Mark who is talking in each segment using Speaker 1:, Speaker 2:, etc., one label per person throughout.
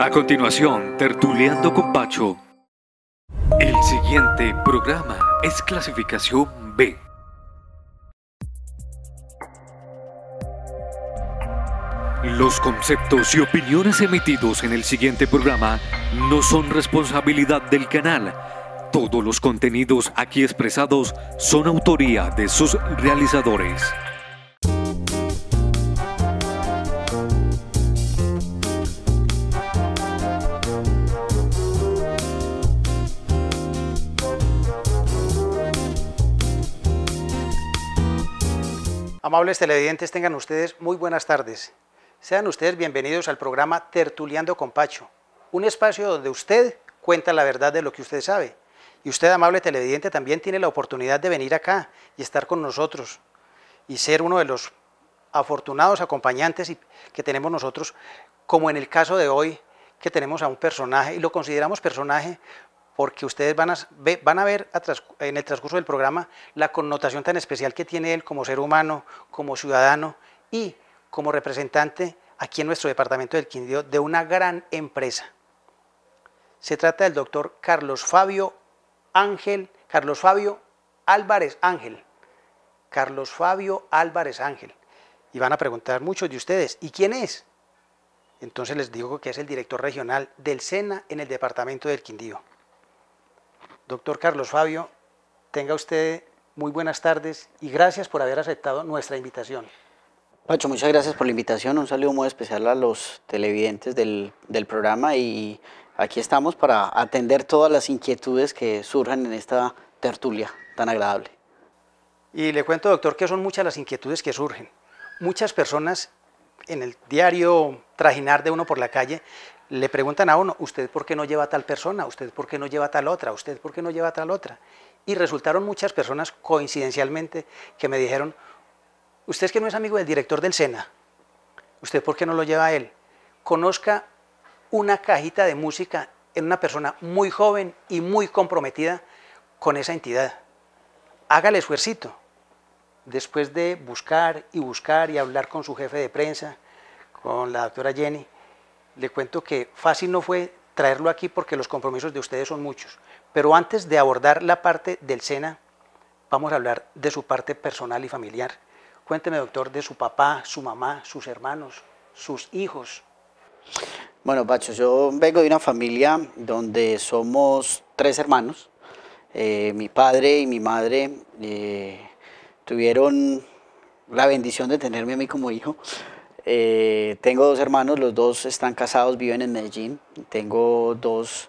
Speaker 1: A continuación, tertuleando con Pacho. El siguiente programa es clasificación B. Los conceptos y opiniones emitidos en el siguiente programa no son responsabilidad del canal. Todos los contenidos aquí expresados son autoría de sus realizadores. Amables televidentes, tengan ustedes muy buenas tardes. Sean ustedes bienvenidos al programa Tertuleando con Pacho, un espacio donde usted cuenta la verdad de lo que usted sabe. Y usted, amable televidente, también tiene la oportunidad de venir acá y estar con nosotros y ser uno de los afortunados acompañantes que tenemos nosotros, como en el caso de hoy, que tenemos a un personaje y lo consideramos personaje porque ustedes van a, ver en el transcurso del programa la connotación tan especial que tiene él como ser humano, como ciudadano y como representante aquí en nuestro departamento del Quindío de una gran empresa. Se trata del doctor Carlos Fabio Ángel, Carlos Fabio Álvarez Ángel. Carlos Fabio Álvarez Ángel. Y van a preguntar muchos de ustedes, ¿y quién es? Entonces les digo que es el director regional del SENA en el departamento del Quindío. Doctor Carlos Fabio, tenga usted muy buenas tardes y gracias por haber aceptado nuestra invitación.
Speaker 2: Pacho, muchas gracias por la invitación. Un saludo muy especial a los televidentes del, del programa y aquí estamos para atender todas las inquietudes que surjan en esta tertulia tan agradable. Y
Speaker 1: le cuento, doctor, que son
Speaker 2: muchas las inquietudes que surgen.
Speaker 1: Muchas personas en el diario trajinar de uno por la calle le preguntan a uno, ¿usted por qué no lleva a tal persona? ¿Usted por qué no lleva a tal otra? ¿Usted por qué no lleva a tal otra? Y resultaron muchas personas, coincidencialmente, que me dijeron, usted es que no es amigo del director del SENA, ¿usted por qué no lo lleva a él? Conozca una cajita de música en una persona muy joven y muy comprometida con esa entidad. Hágale esfuercito. Después de buscar y buscar y hablar con su jefe de prensa, con la doctora Jenny, le cuento que fácil no fue traerlo aquí porque los compromisos de ustedes son muchos. Pero antes de abordar la parte del SENA, vamos a hablar de su parte personal y familiar. Cuénteme, doctor, de su papá, su mamá, sus hermanos, sus hijos.
Speaker 2: Bueno, Pacho, yo vengo de una familia donde somos tres hermanos. Eh, mi padre y mi madre eh, tuvieron la bendición de tenerme a mí como hijo, eh, tengo dos hermanos, los dos están casados, viven en Medellín. Tengo dos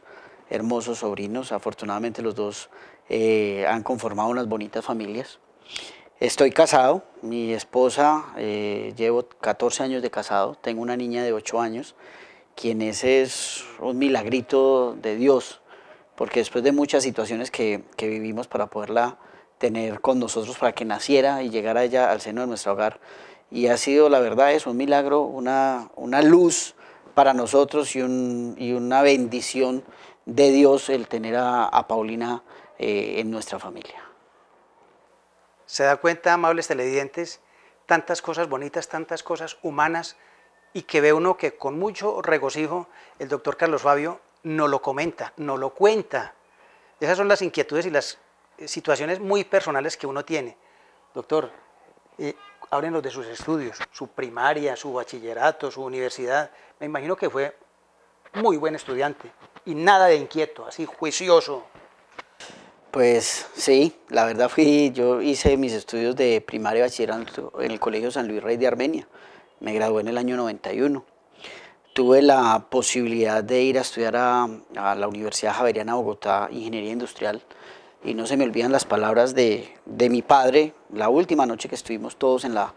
Speaker 2: hermosos sobrinos, afortunadamente los dos eh, han conformado unas bonitas familias. Estoy casado, mi esposa, eh, llevo 14 años de casado, tengo una niña de 8 años, quien es un milagrito de Dios, porque después de muchas situaciones que, vivimos para poderla tener con nosotros, para que naciera y llegara ella al seno de nuestro hogar, y ha sido, la verdad, es un milagro, una, luz para nosotros y, y, una bendición de Dios el tener a, Paulina eh, en nuestra familia. ¿Se da
Speaker 1: cuenta, amables televidentes, tantas cosas bonitas, tantas cosas humanas y que ve uno que con mucho regocijo el doctor Carlos Fabio no lo comenta, no lo cuenta? Esas son las inquietudes y las situaciones muy personales que uno tiene. Doctor, eh, háblenos de sus estudios, su primaria, su bachillerato, su universidad. Me imagino que fue muy buen estudiante y nada de inquieto, así juicioso.
Speaker 2: Pues sí, la verdad fui, yo hice mis estudios de primaria y bachillerato en el Colegio San Luis Rey de Armenia. Me gradué en el año 91. Tuve la posibilidad de ir a estudiar a, la Universidad Javeriana Bogotá, Ingeniería Industrial, y no se me olvidan las palabras de, de, mi padre, la última noche que estuvimos todos en la,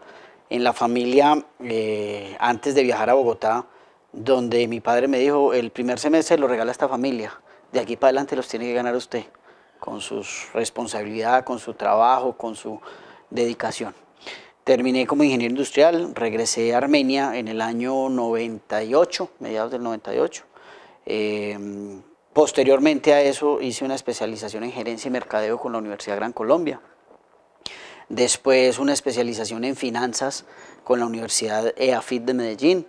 Speaker 2: en la familia eh, antes de viajar a Bogotá, donde mi padre me dijo, el primer semestre lo regala esta familia, de aquí para adelante los tiene que ganar usted, con su responsabilidad, con su trabajo, con su dedicación. Terminé como ingeniero industrial, regresé a Armenia en el año 98, mediados del 98. Eh, Posteriormente a eso hice una especialización en gerencia y mercadeo con la Universidad Gran Colombia. Después una especialización en finanzas con la Universidad EAFIT de Medellín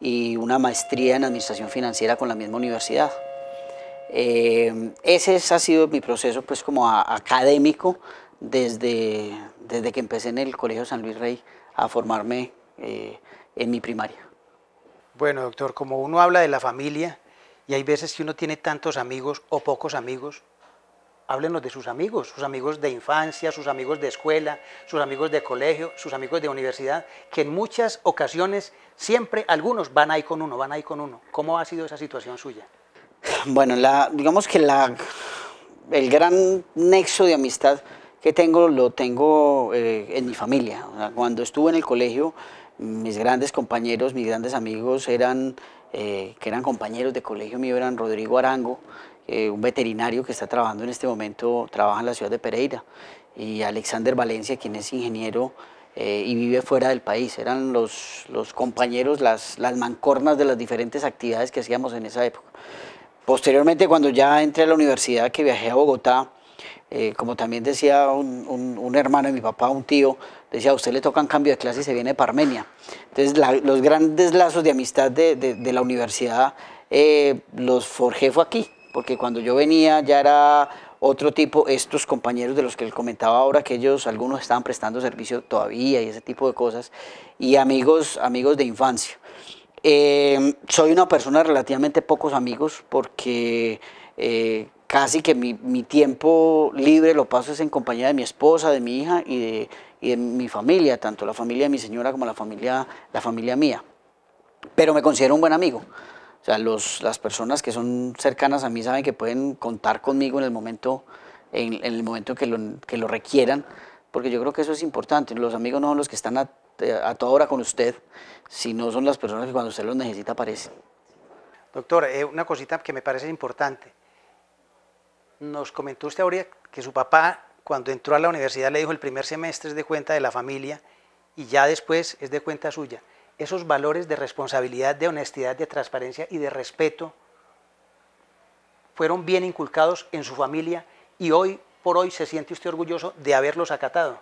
Speaker 2: y una maestría en administración financiera con la misma universidad. Eh, ese ha sido mi proceso pues como académico desde, que empecé en el Colegio San Luis Rey a formarme eh, en mi primaria.
Speaker 1: Bueno, doctor, como uno habla de la familia, y hay veces que uno tiene tantos amigos o pocos amigos. Háblenos de sus amigos, sus amigos de infancia, sus amigos de escuela, sus amigos de colegio, sus amigos de universidad, que en muchas ocasiones siempre algunos van ahí con uno, van ahí con uno. ¿Cómo ha sido esa situación suya?
Speaker 2: Bueno, la, digamos que la, el gran nexo de amistad que tengo lo tengo eh, en mi familia. cuando estuve en el colegio, mis grandes compañeros, mis grandes amigos eran eh, que eran compañeros de colegio mío, eran Rodrigo Arango, eh, un veterinario que está trabajando en este momento, trabaja en la ciudad de Pereira, y Alexander Valencia, quien es ingeniero eh, y vive fuera del país. Eran los, compañeros, las, mancornas de las diferentes actividades que hacíamos en esa época. Posteriormente, cuando ya entré a la universidad, que viajé a Bogotá, como también decía un, un, hermano de mi papá, un tío, decía, a usted le tocan cambio de clase y se viene para Armenia. Entonces, los grandes lazos de amistad de, la universidad eh, los forjé fue aquí, porque cuando yo venía ya era otro tipo, estos compañeros de los que les comentaba ahora, que ellos, algunos estaban prestando servicio todavía y ese tipo de cosas, y amigos, amigos de infancia. Em, soy una persona de relativamente pocos amigos porque eh, casi que mi, mi, tiempo libre lo paso es en compañía de mi esposa, de mi hija y de y en mi familia, tanto la familia de mi señora como la familia, la familia mía. Pero me considero un buen amigo. O sea, los, las personas que son cercanas a mí saben que pueden contar conmigo en el momento, en, el momento que lo, que lo requieran, porque yo creo que eso es importante. Los amigos no son los que están a, a toda hora con usted, sino son las personas que cuando usted los necesita aparecen.
Speaker 1: Doctor, eh, una cosita que me parece importante. Nos comentó usted ahorita que su papá cuando entró a la universidad le dijo el primer semestre es de cuenta de la familia y ya después es de cuenta suya. Esos valores de responsabilidad, de honestidad, de transparencia y de respeto fueron bien inculcados en su familia y hoy por hoy se siente usted orgulloso de haberlos acatado.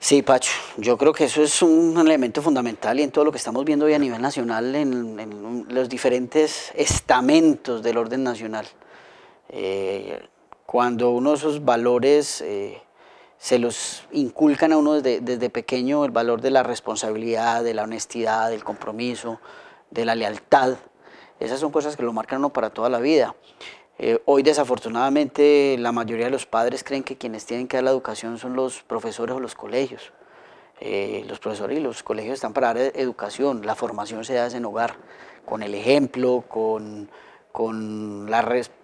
Speaker 2: Sí, Pacho, yo creo que eso es un elemento fundamental y en todo lo que estamos viendo hoy a nivel nacional, en, los diferentes estamentos del orden nacional. Eh, cuando uno esos valores eh, se los inculcan a uno desde, desde, pequeño, el valor de la responsabilidad, de la honestidad, del compromiso, de la lealtad, esas son cosas que lo marcan uno para toda la vida. Eh, hoy desafortunadamente la mayoría de los padres creen que quienes tienen que dar la educación son los profesores o los colegios. Eh, los profesores y los colegios están para dar e-, educación, la formación se da en hogar, con el ejemplo, con con,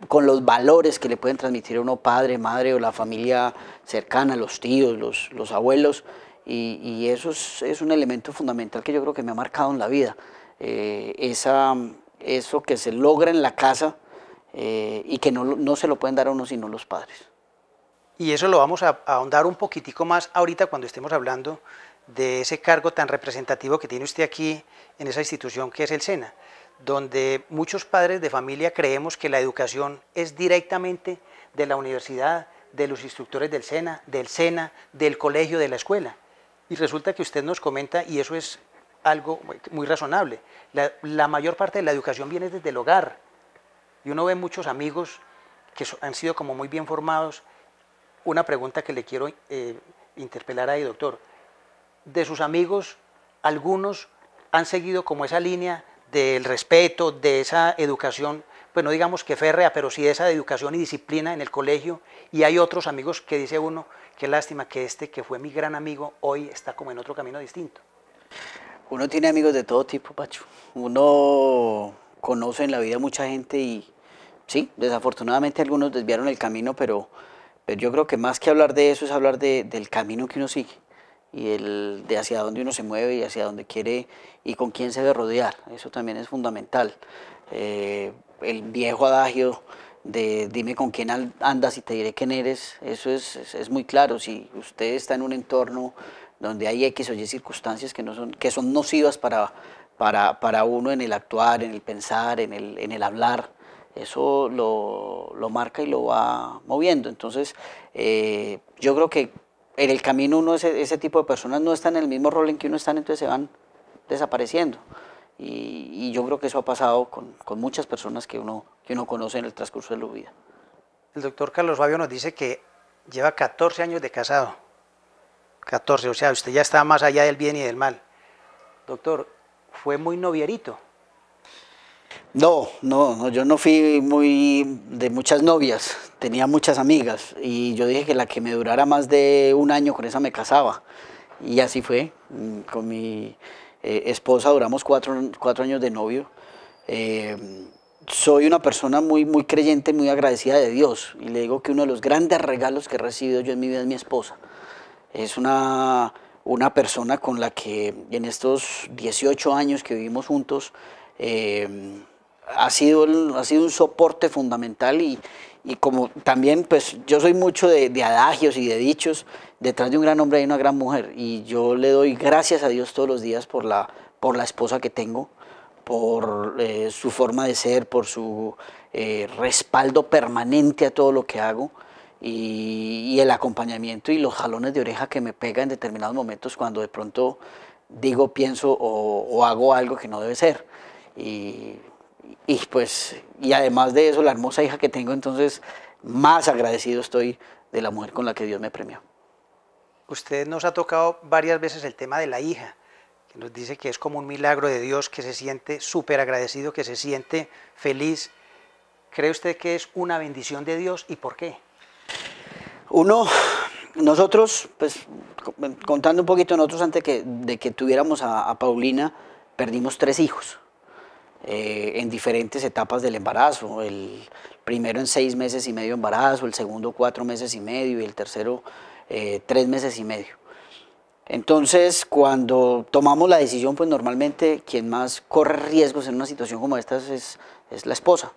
Speaker 2: con los valores que le pueden transmitir a uno padre, madre o la familia cercana, los tíos, los, los abuelos. Y, eso es, un elemento fundamental que yo creo que me ha marcado en la vida. Eh, esa, eso que se logra en la casa eh, y que no, no, se lo pueden dar a uno sino los padres.
Speaker 1: Y eso lo vamos a ahondar un poquitico más ahorita cuando estemos hablando de ese cargo tan representativo que tiene usted aquí en esa institución que es el SENA donde muchos padres de familia creemos que la educación es directamente de la universidad, de los instructores del SENA, del SENA, del colegio, de la escuela. Y resulta que usted nos comenta, y eso es algo muy razonable, la, mayor parte de la educación viene desde el hogar. Y uno ve muchos amigos que han sido como muy bien formados. Una pregunta que le quiero eh, interpelar ahí, doctor. De sus amigos, algunos han seguido como esa línea del respeto, de esa educación, pues no digamos que férrea, pero sí de esa educación y disciplina en el colegio. Y hay otros amigos que dice uno, qué lástima que este que fue mi gran amigo hoy está como en otro camino distinto.
Speaker 2: Uno tiene amigos de todo tipo, Pacho. Uno conoce en la vida mucha gente y sí, desafortunadamente algunos desviaron el camino, pero, pero yo creo que más que hablar de eso es hablar del camino que uno sigue y el de hacia dónde uno se mueve y hacia dónde quiere y con quién se debe rodear. Eso también es fundamental. Eh, el viejo adagio de dime con quién andas y te diré quién eres, eso es, muy claro. Si usted está en un entorno donde hay X o Y circunstancias que, no son, que son nocivas para, para, uno en el actuar, en el pensar, en el, en el hablar, eso lo, marca y lo va moviendo. Entonces, eh, yo creo que en el camino uno, ese, tipo de personas no están en el mismo rol en que uno están, entonces se van desapareciendo. Y, yo creo que eso ha pasado con, muchas personas que uno, que uno conoce en el transcurso de la vida.
Speaker 1: El doctor Carlos Fabio nos dice que lleva 14 años de casado. 14, o sea, usted ya está más allá del bien y del mal. Doctor, fue muy novierito.
Speaker 2: No, no, yo no fui muy de muchas novias, tenía muchas amigas y yo dije que la que me durara más de un año con esa me casaba y así fue, mm, con mi eh, esposa duramos cuatro, cuatro, años de novio. Eh, soy una persona muy, muy creyente, muy agradecida de Dios y le digo que uno de los grandes regalos que he recibido yo en mi vida es mi esposa. Es una, una persona con la que en estos 18 años que vivimos juntos, eh, ha, sido ha sido un soporte fundamental y, como también, pues yo soy mucho de, adagios y de dichos, detrás de un gran hombre hay una gran mujer y yo le doy gracias a Dios todos los días por la, por la esposa que tengo, por eh, su forma de ser, por su eh, respaldo permanente a todo lo que hago y, el acompañamiento y los jalones de oreja que me pega en determinados momentos cuando de pronto digo, pienso o hago algo que no debe ser y, y pues, y además de eso, la hermosa hija que tengo, entonces más agradecido estoy de la mujer con la que Dios me premió.
Speaker 1: Usted nos ha tocado varias veces el tema de la hija, que nos dice que es como un milagro de Dios, que se siente súper agradecido, que se siente feliz. ¿Cree usted que es una bendición de Dios y por qué?
Speaker 2: Uno, nosotros, pues contando un poquito nosotros antes de que, tuviéramos a Paulina, perdimos tres hijos. Eh, en diferentes etapas del embarazo, el primero en seis meses y medio embarazo, el segundo cuatro meses y medio y el tercero eh, tres meses y medio. Entonces, cuando tomamos la decisión, pues normalmente quien más corre riesgos en una situación como esta es, es la esposa.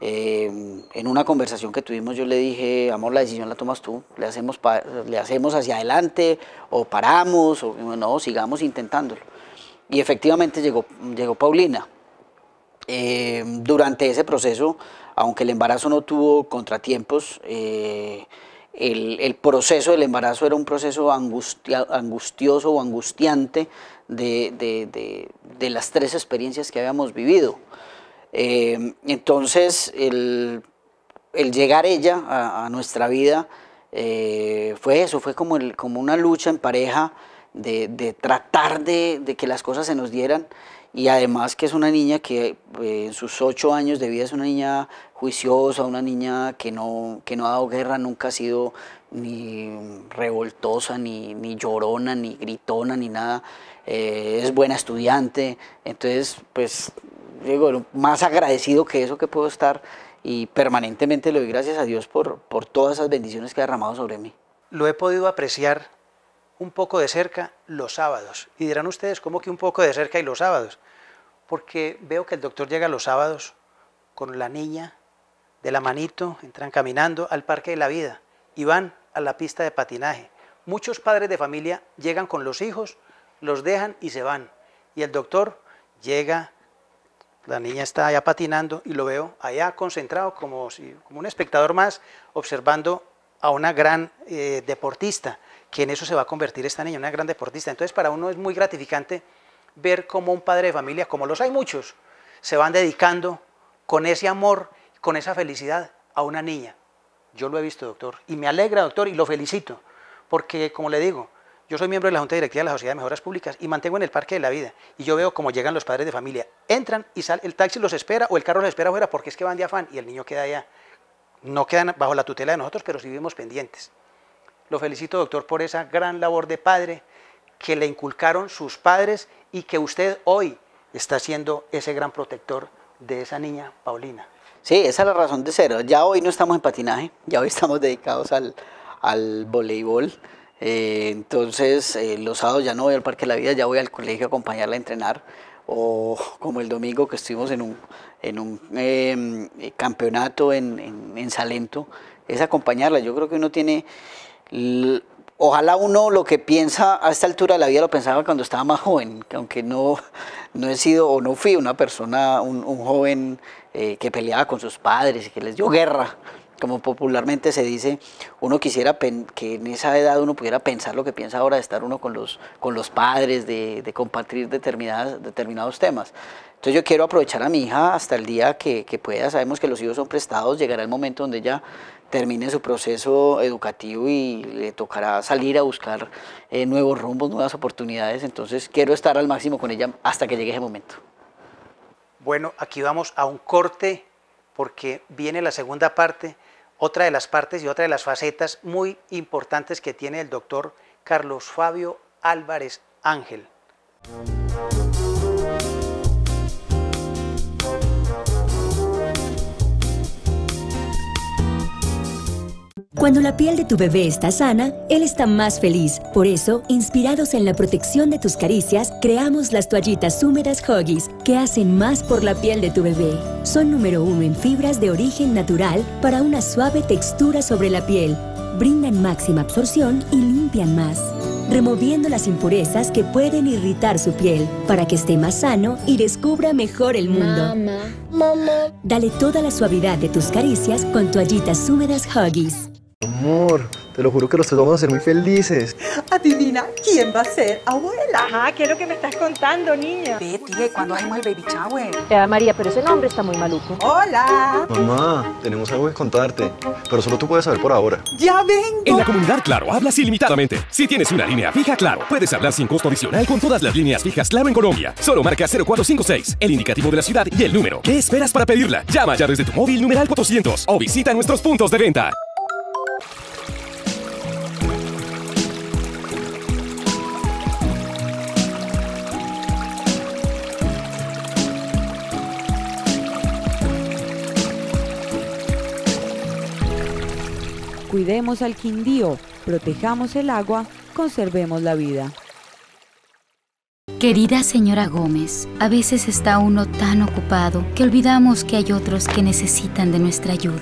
Speaker 2: Eh, en una conversación que tuvimos yo le dije, amor, la decisión la tomas tú, le hacemos, le hacemos hacia adelante o paramos, o no, sigamos intentándolo. Y efectivamente llegó, llegó Paulina. Eh, durante ese proceso, aunque el embarazo no tuvo contratiempos, eh, el, proceso del embarazo era un proceso angustioso o angustiante de, las tres experiencias que habíamos vivido. Eh, entonces, el, llegar ella a, nuestra vida fue eso, fue como una lucha en pareja de, tratar de, que las cosas se nos dieran. Y además que es una niña que eh, en sus ocho años de vida es una niña juiciosa, una niña que no, que no ha dado guerra, nunca ha sido ni revoltosa, ni, llorona, ni gritona, ni nada. Eh, es buena estudiante. Entonces, pues, digo, más agradecido que eso que puedo estar y permanentemente le doy gracias a Dios por, por todas esas bendiciones que ha derramado sobre mí.
Speaker 1: Lo he podido apreciar un poco de cerca los sábados. Y dirán ustedes, ¿cómo que un poco de cerca y los sábados? Porque veo que el doctor llega los sábados con la niña de la manito, entran caminando al Parque de la Vida y van a la pista de patinaje. Muchos padres de familia llegan con los hijos, los dejan y se van. Y el doctor llega, la niña está allá patinando y lo veo allá concentrado como, un espectador más observando a una gran eh, deportista que en eso se va a convertir esta niña, una gran deportista. Entonces para uno es muy gratificante ver cómo un padre de familia, como los hay muchos, se van dedicando con ese amor, con esa felicidad a una niña. Yo lo he visto, doctor, y me alegra, doctor, y lo felicito, porque como le digo, yo soy miembro de la Junta Directiva de la Sociedad de Mejoras Públicas y mantengo en el Parque de la Vida. Y yo veo cómo llegan los padres de familia. Entran y salen, el taxi los espera o el carro los espera afuera porque es que van de afán y el niño queda allá. No quedan bajo la tutela de nosotros, pero sí vivimos pendientes. Lo felicito, doctor, por esa gran labor de padre que le inculcaron sus padres y que usted hoy está siendo ese gran protector de esa niña, Paulina.
Speaker 2: Sí, esa es la razón de ser. Ya hoy no estamos en patinaje, ya hoy estamos dedicados al, voleibol. Eh, entonces, eh, los sábados ya no voy al Parque de la Vida, ya voy al colegio a acompañarla a entrenar. O como el domingo que estuvimos en un, en un em, campeonato en Salento, es acompañarla. Yo creo que uno tiene Ojalá uno lo que piensa a esta altura de la vida lo pensaba cuando estaba más joven, aunque no, no he sido o no fui una persona, un, joven eh, que peleaba con sus padres y que les dio guerra, como popularmente se dice, uno quisiera que en esa edad uno pudiera pensar lo que piensa ahora de estar uno con los, con los padres, de, compartir determinadas, determinados temas. Entonces yo quiero aprovechar a mi hija hasta el día que, pueda. Sabemos que los hijos son prestados, llegará el momento donde ella termine su proceso educativo y le tocará salir a buscar eh, nuevos rumbos, nuevas oportunidades. Entonces quiero estar al máximo con ella hasta que llegue ese momento.
Speaker 1: Bueno, aquí vamos a un corte porque viene la segunda parte, otra de las partes y otra de las facetas muy importantes que tiene el doctor Carlos Fabio Álvarez Ángel. Cuando la piel de tu bebé está sana, él está más feliz. Por eso, inspirados en la protección de tus caricias, creamos las toallitas húmedas Huggies, que hacen más por la piel de tu bebé. Son número uno en fibras de origen natural para una suave textura sobre la piel. Brindan máxima absorción y limpian más removiendo las impurezas que pueden irritar su piel para que esté más sano y descubra mejor el mundo. Dale toda la suavidad de tus caricias con toallitas húmedas Huggies. Amor, te lo juro que los tres vamos a ser muy felices. Adivina, ¿quién va a ser abuela? Ajá, ¿qué es lo que me estás contando, niña? Ve, tía, ¿cuándo hacemos
Speaker 2: el baby shower? María, pero ese nombre está muy maluco. ¡Hola!
Speaker 1: Mamá, tenemos algo que contarte, pero solo tú puedes saber por ahora.
Speaker 2: ¡Ya vengo! En la
Speaker 1: comunidad Claro, hablas ilimitadamente. Si tienes una línea fija Claro, puedes hablar sin costo adicional con todas las líneas fijas Claro en Colombia. Solo marca 0456, el indicativo de la ciudad y el número. ¿Qué esperas para pedirla? Llama ya desde tu móvil numeral 400 o visita nuestros puntos de venta.
Speaker 2: Cuidemos al Quindío, protejamos el agua, conservemos la vida. Querida señora Gómez, a veces está uno tan ocupado que olvidamos que hay otros que necesitan de nuestra ayuda.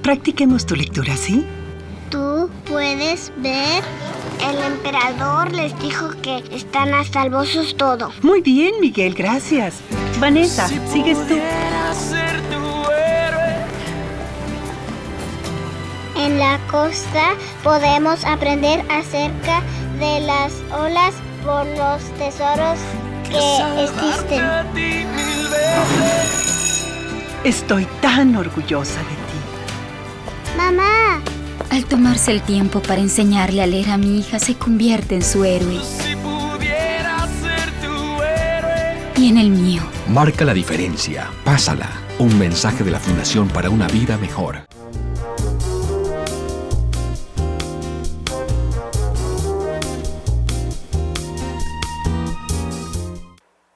Speaker 1: Practiquemos tu lectura, ¿sí?
Speaker 2: Tú puedes ver el emperador les dijo que están a salvo sus todo.
Speaker 1: Muy bien, Miguel, gracias. Vanessa, sigues tú.
Speaker 2: En la costa podemos aprender acerca de las olas por los tesoros que existen.
Speaker 1: Estoy tan orgullosa de
Speaker 2: ti. Mamá, al tomarse el tiempo para enseñarle a leer a mi hija, se convierte en su héroe. Y en el mío.
Speaker 1: Marca la diferencia. Pásala. Un mensaje de la Fundación para una vida mejor.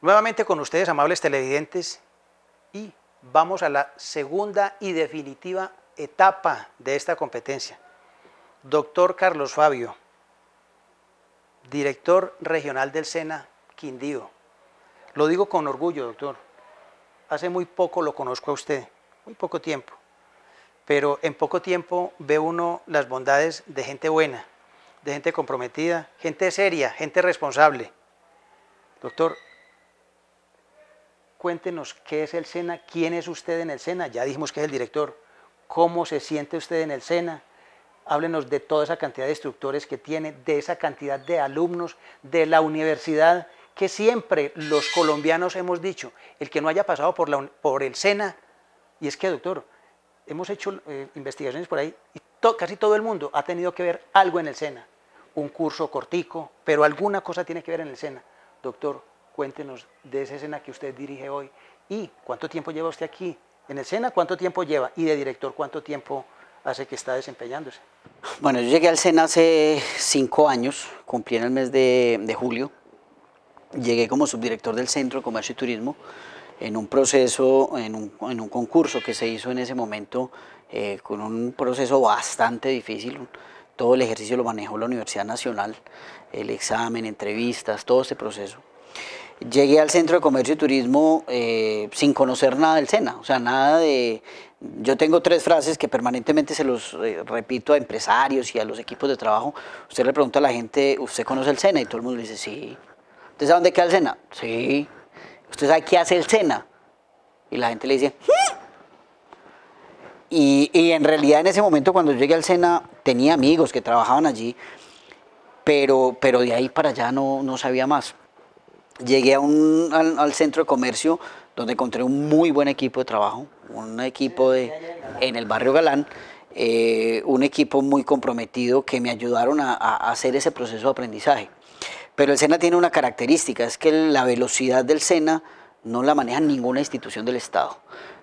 Speaker 1: Nuevamente con ustedes, amables televidentes, y vamos a la segunda y definitiva etapa de esta competencia. Doctor Carlos Fabio, director regional del SENA Quindío. Lo digo con orgullo, doctor. Hace muy poco lo conozco a usted, muy poco tiempo. Pero en poco tiempo ve uno las bondades de gente buena, de gente comprometida, gente seria, gente responsable. Doctor, cuéntenos qué es el SENA, quién es usted en el SENA. Ya dijimos que es el director, cómo se siente usted en el SENA. Háblenos de toda esa cantidad de instructores que tiene, de esa cantidad de alumnos, de la universidad, que siempre los colombianos hemos dicho, el que no haya pasado por, el SENA, y es que, doctor, hemos hecho eh, investigaciones por ahí y casi todo el mundo ha tenido que ver algo en el SENA, un curso cortico, pero alguna cosa tiene que ver en el SENA. Doctor, cuéntenos de esa SENA que usted dirige hoy y cuánto tiempo lleva usted aquí, en el SENA, ¿cuánto tiempo lleva? Y de director, ¿cuánto tiempo hace que está desempeñándose?
Speaker 2: Bueno, yo llegué al SENA hace cinco años, cumplí en el mes de, julio. Llegué como subdirector del Centro de Comercio y Turismo en un proceso, en un, concurso que se hizo en ese momento, eh, con un proceso bastante difícil. Todo el ejercicio lo manejó la Universidad Nacional, el examen, entrevistas, todo ese proceso llegué al centro de comercio y turismo eh, sin conocer nada del SENA, o sea, nada de... Yo tengo tres frases que permanentemente se los eh, repito a empresarios y a los equipos de trabajo. Usted le pregunta a la gente, ¿usted conoce el SENA? Y todo el mundo le dice, sí. ¿Usted sabe dónde queda el SENA? Sí. ¿Usted sabe qué hace el SENA? Y la gente le dice, ¿Mm?". y, en realidad en ese momento cuando llegué al SENA tenía amigos que trabajaban allí, pero, pero de ahí para allá no, no sabía más llegué a al, centro de comercio donde encontré un muy buen equipo de trabajo, un equipo en el barrio Galán, eh, un equipo muy comprometido que me ayudaron a, hacer ese proceso de aprendizaje. Pero el SENA tiene una característica, es que la velocidad del SENA no la maneja ninguna institución del Estado.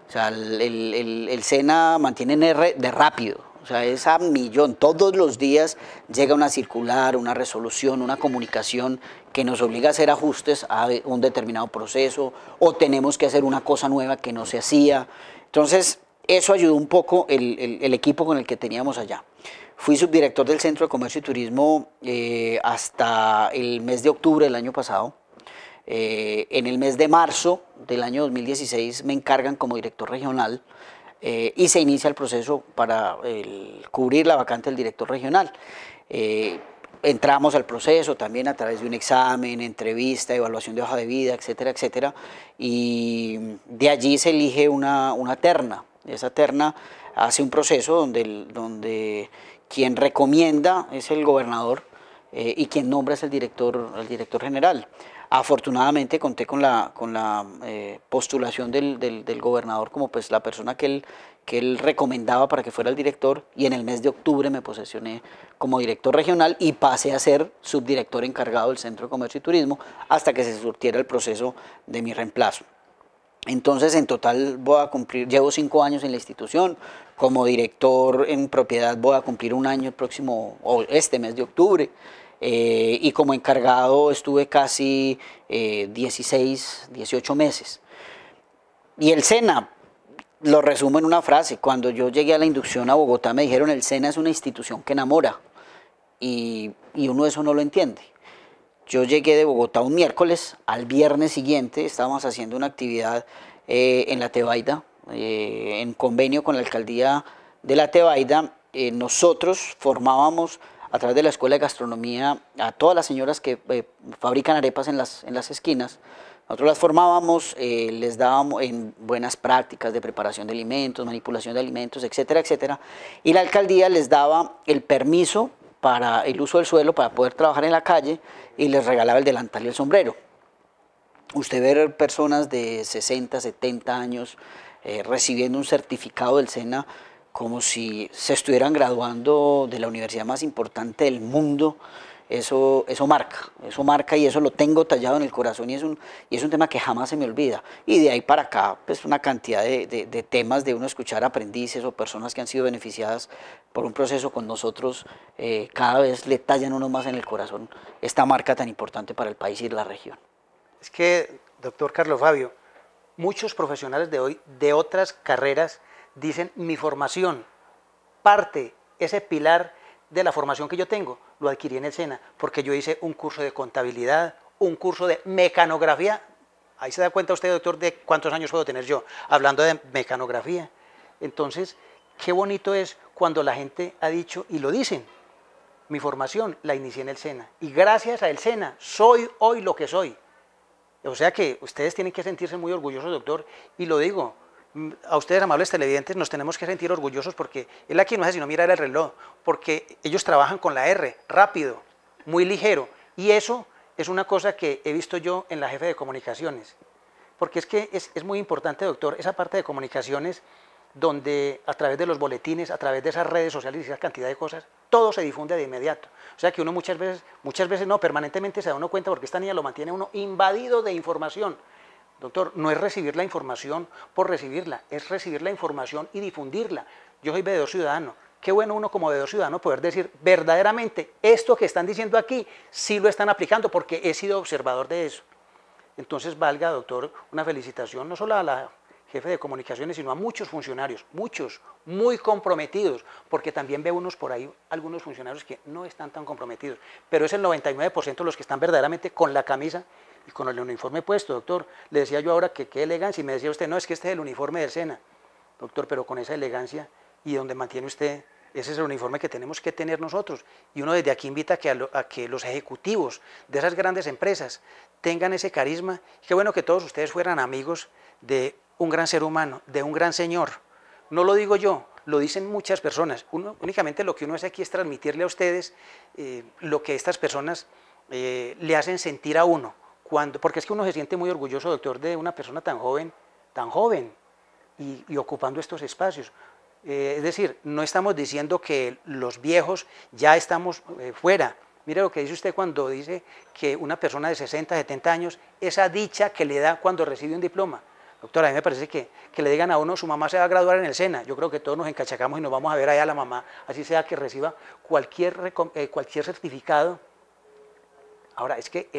Speaker 2: O sea, el, el, el, el SENA mantiene de rápido, o sea, es a millón. Todos los días llega una circular, una resolución, una comunicación que nos obliga a hacer ajustes a un determinado proceso o tenemos que hacer una cosa nueva que no se hacía. Entonces, eso ayudó un poco el, equipo con el que teníamos allá. Fui subdirector del Centro de Comercio y Turismo eh, hasta el mes de octubre del año pasado. Eh, en el mes de marzo del año 2016 me encargan como director regional. Eh, y se inicia el proceso para cubrir la vacante del director regional. Eh, entramos al proceso también a través de un examen, entrevista, evaluación de hoja de vida, etcétera, etcétera, y de allí se elige una, terna. Esa terna hace un proceso donde, donde quien recomienda es el gobernador eh, y quien nombra es el director, el director general. Afortunadamente conté con la, con la eh, postulación del, del, gobernador como pues la persona que él, que él recomendaba para que fuera el director y en el mes de octubre me posesioné como director regional y pasé a ser subdirector encargado del Centro de Comercio y Turismo hasta que se surtiera el proceso de mi reemplazo. Entonces, en total voy a cumplir, llevo cinco años en la institución, como director en propiedad voy a cumplir un año el próximo, o este mes de octubre. Eh, y como encargado estuve casi 16, eh, 18 meses. Y el SENA, lo resumo en una frase, cuando yo llegué a la inducción a Bogotá me dijeron el SENA es una institución que enamora y, y uno eso no lo entiende. Yo llegué de Bogotá un miércoles, al viernes siguiente estábamos haciendo una actividad eh, en la Tebaida, en convenio con la alcaldía de la Tebaida, nosotros formábamos a través de la Escuela de Gastronomía a todas las señoras que eh, fabrican arepas en las, en las esquinas. Nosotros las formábamos, eh, les dábamos en buenas prácticas de preparación de alimentos, manipulación de alimentos, etcétera, etcétera. Y la alcaldía les daba el permiso para el uso del suelo, para poder trabajar en la calle y les regalaba el delantal y el sombrero. Usted ver personas de 60, 70 años eh, recibiendo un certificado del SENA, como si se estuvieran graduando de la universidad más importante del mundo. Eso, eso marca, eso marca y eso lo tengo tallado en el corazón y es, un, y es un tema que jamás se me olvida. Y de ahí para acá, pues una cantidad de, temas de uno escuchar aprendices o personas que han sido beneficiadas por un proceso con nosotros, eh, cada vez le tallan uno más en el corazón esta marca tan importante para el país y la región.
Speaker 1: Es que, doctor Carlos Fabio, muchos profesionales de hoy de otras carreras dicen mi formación, parte, ese pilar de la formación que yo tengo, lo adquirí en el SENA, porque yo hice un curso de contabilidad, un curso de mecanografía. Ahí se da cuenta usted, doctor, de cuántos años puedo tener yo, hablando de mecanografía. Entonces, qué bonito es cuando la gente ha dicho, y lo dicen, mi formación la inicié en el SENA. Y gracias al SENA soy hoy lo que soy. O sea que ustedes tienen que sentirse muy orgullosos, doctor, y lo digo, a ustedes, amables televidentes, nos tenemos que sentir orgullosos porque él aquí no hace sino mirar el reloj, porque ellos trabajan con la R, rápido, muy ligero, y eso es una cosa que he visto yo en la jefe de comunicaciones, porque es que es, muy importante, doctor, esa parte de comunicaciones donde a través de los boletines, a través de esas redes sociales y esa cantidad de cosas, todo se difunde de inmediato. O sea que uno muchas veces, muchas veces no, permanentemente se da uno cuenta porque esta niña lo mantiene uno invadido de información. Doctor, no es recibir la información por recibirla, es recibir la información y difundirla. Yo soy veedor ciudadano. Qué bueno uno como veedor ciudadano poder decir verdaderamente esto que están diciendo aquí sí lo están aplicando porque he sido observador de eso. Entonces valga, doctor, una felicitación no solo a la jefe de comunicaciones, sino a muchos funcionarios, muchos, muy comprometidos, porque también veo unos por ahí, algunos funcionarios que no están tan comprometidos, pero es el 99% los que están verdaderamente con la camisa y con el uniforme puesto, doctor. Le decía yo ahora que qué elegancia, y me decía usted, no, es que este es el uniforme de escena, doctor, pero con esa elegancia y donde mantiene usted, ese es el uniforme que tenemos que tener nosotros. Y uno desde aquí invita a que, los ejecutivos de esas grandes empresas tengan ese carisma. qué bueno que todos ustedes fueran amigos de un gran ser humano, de un gran señor. No lo digo yo, lo dicen muchas personas. únicamente lo que uno hace aquí es transmitirle a ustedes eh, lo que estas personas eh, le hacen sentir a uno porque es que uno se siente muy orgulloso, doctor, de una persona tan joven, tan joven, y, ocupando estos espacios. Eh, es decir, no estamos diciendo que los viejos ya estamos eh, fuera. Mire lo que dice usted cuando dice que una persona de 60, 70 años, esa dicha que le da cuando recibe un diploma. Doctor, a mí me parece que, le digan a uno, su mamá se va a graduar en el SENA. Yo creo que todos nos encachacamos y nos vamos a ver allá a la mamá, así sea que reciba cualquier, eh, cualquier certificado. Ahora, es que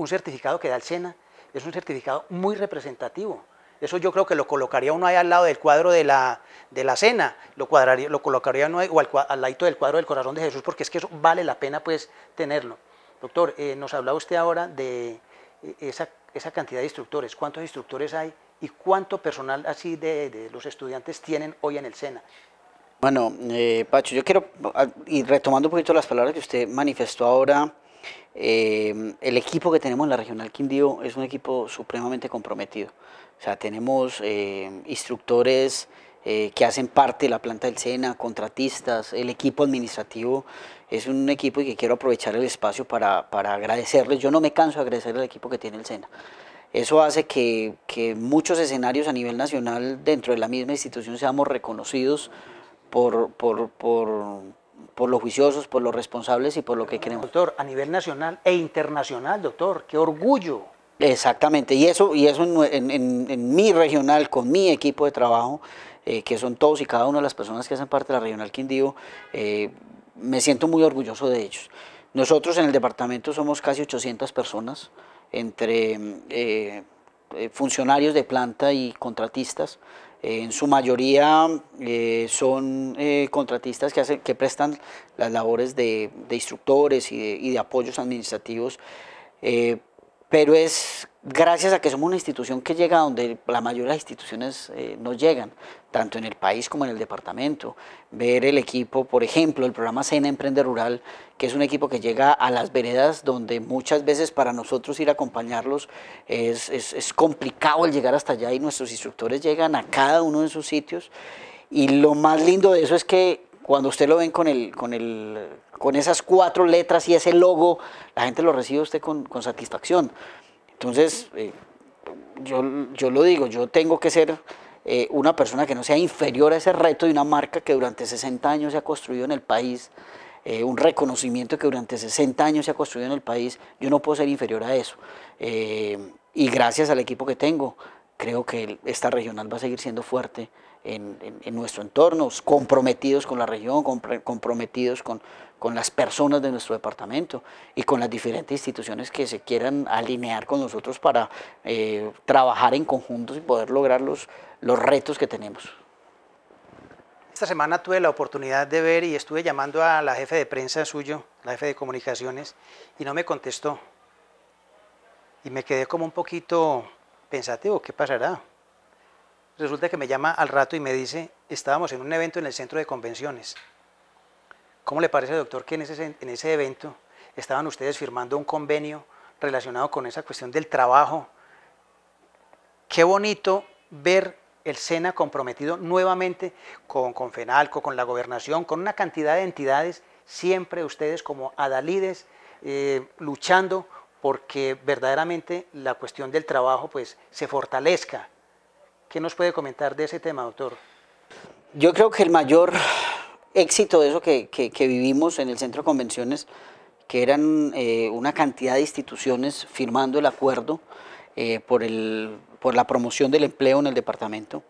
Speaker 1: un certificado que da el SENA es un certificado muy representativo. Eso yo creo que lo colocaría uno ahí al lado del cuadro de la, de cena, lo, cuadraría, lo colocaría uno ahí, o al, al ladito del cuadro del corazón de Jesús, porque es que eso vale la pena pues tenerlo. Doctor, eh, nos hablado usted ahora de eh, esa, cantidad de instructores, cuántos instructores hay y cuánto personal así de, los estudiantes tienen hoy en el SENA.
Speaker 2: Bueno, eh, Pacho, yo quiero, ah, y retomando un poquito las palabras que usted manifestó ahora, Em, el equipo que tenemos en la Regional Quindío es un equipo supremamente comprometido. O sea, tenemos em, instructores eh, que hacen parte de la planta del SENA, contratistas, el equipo administrativo. Es un equipo y que quiero aprovechar el espacio para, agradecerles. Yo no me canso de agradecer al equipo que tiene el SENA. Eso hace que, que muchos escenarios a nivel nacional dentro de la misma institución seamos reconocidos por por los juiciosos, por los responsables y por lo que queremos. Doctor, a nivel nacional e internacional, doctor, qué orgullo. Exactamente, y eso, y eso en, mi regional, con mi equipo de trabajo, eh, que son todos y cada una de las personas que hacen parte de la regional Quindío, eh, me siento muy orgulloso de ellos. Nosotros en el departamento somos casi 800 personas, entre eh, funcionarios de planta y contratistas, en su mayoría eh, son eh, contratistas que, hacen, que prestan las labores de, instructores y de, apoyos administrativos, eh, pero es gracias a que somos una institución que llega donde la mayoría de las instituciones eh, no llegan, tanto en el país como en el departamento. Ver el equipo, por ejemplo, el programa Cena Emprende Rural, que es un equipo que llega a las veredas donde muchas veces para nosotros ir a acompañarlos es, complicado el llegar hasta allá y nuestros instructores llegan a cada uno de sus sitios. Y lo más lindo de eso es que cuando usted lo ven con, con, esas cuatro letras y ese logo, la gente lo recibe usted con, con satisfacción. Entonces, eh, yo, yo, lo digo, yo tengo que ser eh, una persona que no sea inferior a ese reto de una marca que durante 60 años se ha construido en el país, eh, un reconocimiento que durante 60 años se ha construido en el país, yo no puedo ser inferior a eso. y gracias al equipo que tengo, creo que esta regional va a seguir siendo fuerte en, nuestro entorno, comprometidos con la región, comprometidos con, con las personas de nuestro departamento y con las diferentes instituciones que se quieran alinear con nosotros para eh, trabajar en conjuntos y poder lograr los, los retos que tenemos.
Speaker 1: Esta semana tuve la oportunidad de ver y estuve llamando a la jefe de prensa suyo, la jefe de comunicaciones, y no me contestó. Y me quedé como un poquito pensativo, ¿qué pasará? Resulta que me llama al rato y me dice, estábamos en un evento en el centro de convenciones. ¿Cómo le parece, doctor, que en ese, evento estaban ustedes firmando un convenio relacionado con esa cuestión del trabajo? Qué bonito ver el SENA comprometido nuevamente con, FENALCO, con la gobernación, con una cantidad de entidades, siempre ustedes como adalides eh, luchando porque verdaderamente la cuestión del trabajo pues se fortalezca. ¿Qué nos puede comentar de ese tema, doctor?
Speaker 2: Yo creo que el mayor éxito de eso que, que, vivimos en el centro de convenciones, que eran eh, una cantidad de instituciones firmando el acuerdo eh, por, el, por la promoción del empleo en el departamento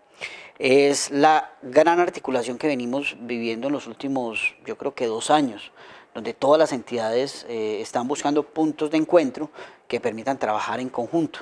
Speaker 2: es la gran articulación que venimos viviendo en los últimos, yo creo que dos años, donde todas las entidades eh, están buscando puntos de encuentro que permitan trabajar en conjunto.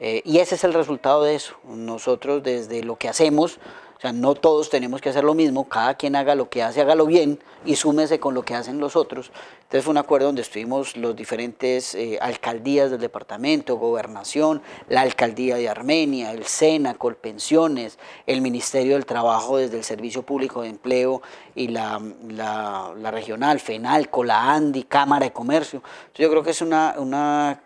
Speaker 2: y ese es el resultado de eso. Nosotros desde lo que hacemos, o sea, no todos tenemos que hacer lo mismo, cada quien haga lo que hace, hágalo bien y súmese con lo que hacen los otros. Entonces fue un acuerdo donde estuvimos los diferentes eh, alcaldías del departamento, gobernación, la alcaldía de Armenia, el SENA, Colpensiones, el Ministerio del Trabajo desde el Servicio Público de Empleo y la, la, regional, FENALCO, la ANDI, Cámara de Comercio. Entonces yo creo que es una,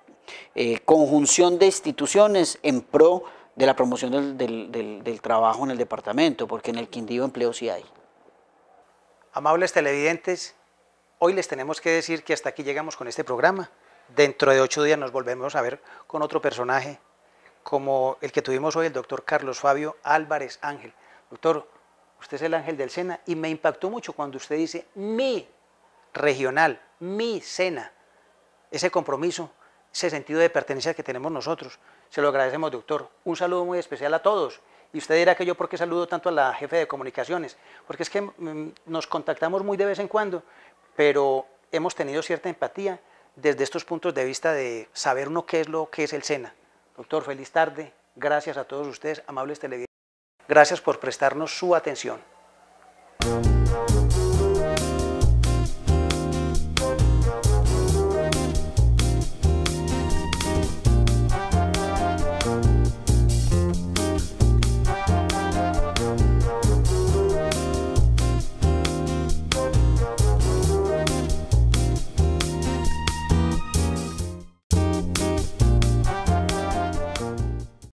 Speaker 2: eh, conjunción de instituciones en pro de la promoción del, trabajo en el departamento, porque en el Quindío empleo sí hay. Amables televidentes, hoy les tenemos
Speaker 1: que decir que hasta aquí llegamos con este programa. Dentro de ocho días nos volvemos a ver con otro personaje, como el que tuvimos hoy, el doctor Carlos Fabio Álvarez Ángel. Doctor, usted es el ángel del SENA y me impactó mucho cuando usted dice mi regional, mi SENA, ese compromiso ese sentido de pertenencia que tenemos nosotros. Se lo agradecemos, doctor. Un saludo muy especial a todos. Y usted dirá que yo por qué saludo tanto a la jefe de comunicaciones, porque es que mm, mm, nos contactamos muy de vez en cuando, pero hemos tenido cierta empatía desde estos puntos de vista de saber uno qué es lo que es el SENA. Doctor, feliz tarde. Gracias a todos ustedes, amables televidentes. Gracias por prestarnos su atención.